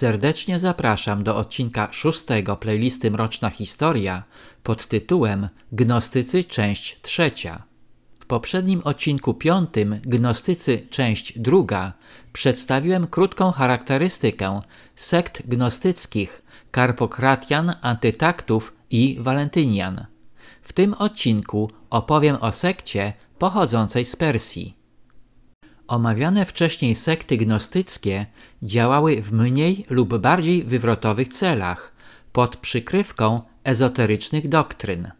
Serdecznie zapraszam do odcinka szóstego playlisty Mroczna Historia pod tytułem Gnostycy, część trzecia. W poprzednim odcinku piątym, Gnostycy, część druga, przedstawiłem krótką charakterystykę sekt gnostyckich, karpokratian, antytaktów i walentynian. W tym odcinku opowiem o sekcie pochodzącej z Persji. Omawiane wcześniej sekty gnostyckie działały w mniej lub bardziej wywrotowych celach, pod przykrywką ezoterycznych doktryn.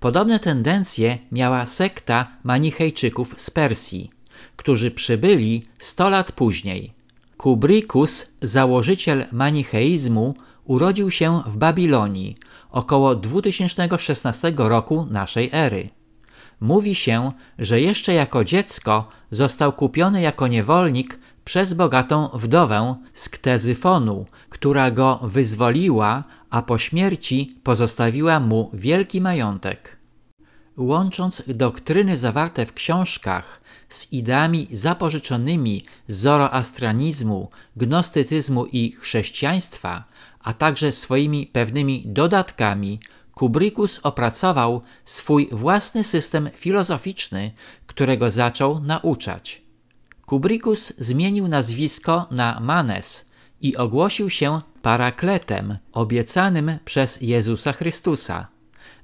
Podobne tendencje miała sekta Manichejczyków z Persji, którzy przybyli 100 lat później. Kubrikus, założyciel manicheizmu, urodził się w Babilonii około 2016 roku naszej ery mówi się, że jeszcze jako dziecko został kupiony jako niewolnik przez bogatą wdowę z Ktezyfonu, która go wyzwoliła, a po śmierci pozostawiła mu wielki majątek. Łącząc doktryny zawarte w książkach z ideami zapożyczonymi z zoroastranizmu, gnostycyzmu i chrześcijaństwa, a także swoimi pewnymi dodatkami, Kubrikus opracował swój własny system filozoficzny, którego zaczął nauczać. Kubrikus zmienił nazwisko na Manes i ogłosił się parakletem obiecanym przez Jezusa Chrystusa.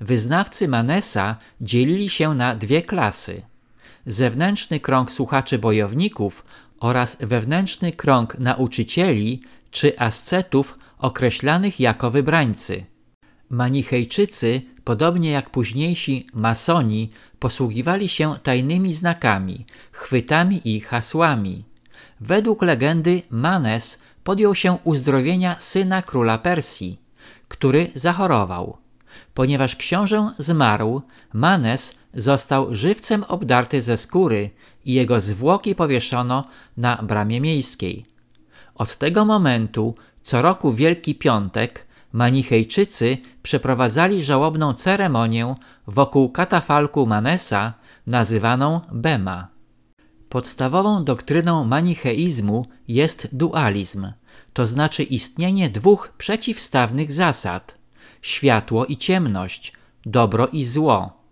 Wyznawcy Manesa dzielili się na dwie klasy. Zewnętrzny krąg słuchaczy bojowników oraz wewnętrzny krąg nauczycieli czy ascetów określanych jako wybrańcy. Manichejczycy, podobnie jak późniejsi masoni, posługiwali się tajnymi znakami, chwytami i hasłami. Według legendy Manes podjął się uzdrowienia syna króla Persji, który zachorował. Ponieważ książę zmarł, Manes został żywcem obdarty ze skóry i jego zwłoki powieszono na bramie miejskiej. Od tego momentu co roku Wielki Piątek Manichejczycy przeprowadzali żałobną ceremonię wokół katafalku Manesa, nazywaną Bema. Podstawową doktryną manicheizmu jest dualizm, to znaczy istnienie dwóch przeciwstawnych zasad światło i ciemność, dobro i zło.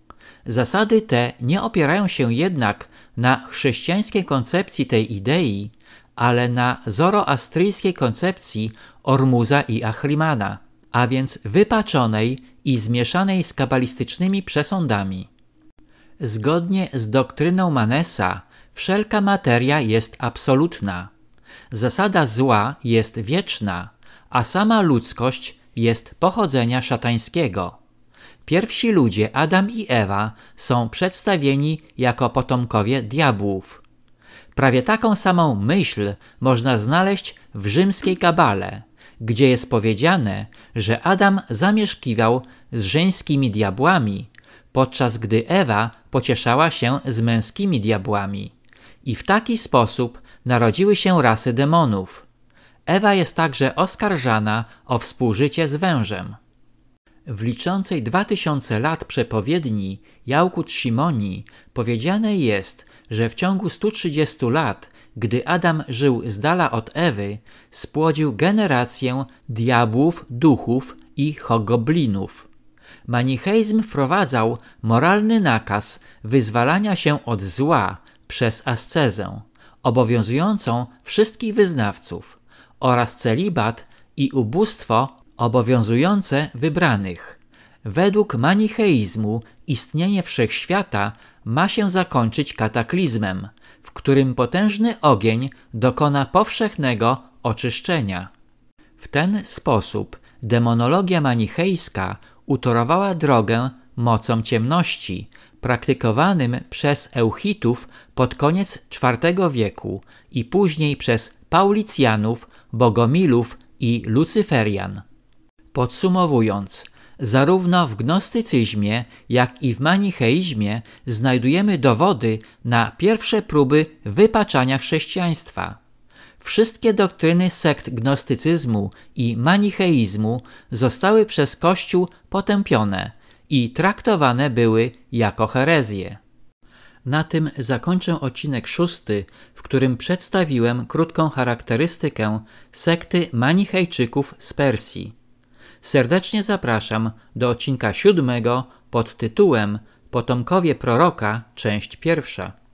Zasady te nie opierają się jednak na chrześcijańskiej koncepcji tej idei, ale na zoroastryjskiej koncepcji Ormuza i Ahrimana a więc wypaczonej i zmieszanej z kabalistycznymi przesądami. Zgodnie z doktryną Manesa, wszelka materia jest absolutna. Zasada zła jest wieczna, a sama ludzkość jest pochodzenia szatańskiego. Pierwsi ludzie, Adam i Ewa, są przedstawieni jako potomkowie diabłów. Prawie taką samą myśl można znaleźć w rzymskiej kabale – gdzie jest powiedziane, że Adam zamieszkiwał z żeńskimi diabłami, podczas gdy Ewa pocieszała się z męskimi diabłami. I w taki sposób narodziły się rasy demonów. Ewa jest także oskarżana o współżycie z wężem. W liczącej 2000 lat przepowiedni Jałkut Simoni powiedziane jest, że w ciągu 130 lat, gdy Adam żył z dala od Ewy, spłodził generację diabłów, duchów i hogoblinów. Manicheizm wprowadzał moralny nakaz wyzwalania się od zła przez ascezę, obowiązującą wszystkich wyznawców, oraz celibat i ubóstwo obowiązujące wybranych. Według manicheizmu istnienie wszechświata ma się zakończyć kataklizmem, w którym potężny ogień dokona powszechnego oczyszczenia. W ten sposób demonologia manichejska utorowała drogę mocom ciemności, praktykowanym przez Euchitów pod koniec IV wieku i później przez Paulicjanów, Bogomilów i Lucyferian. Podsumowując, zarówno w gnostycyzmie, jak i w manicheizmie znajdujemy dowody na pierwsze próby wypaczania chrześcijaństwa. Wszystkie doktryny sekt gnostycyzmu i manicheizmu zostały przez Kościół potępione i traktowane były jako herezje. Na tym zakończę odcinek szósty, w którym przedstawiłem krótką charakterystykę sekty manichejczyków z Persji. Serdecznie zapraszam do odcinka siódmego pod tytułem Potomkowie proroka, część pierwsza.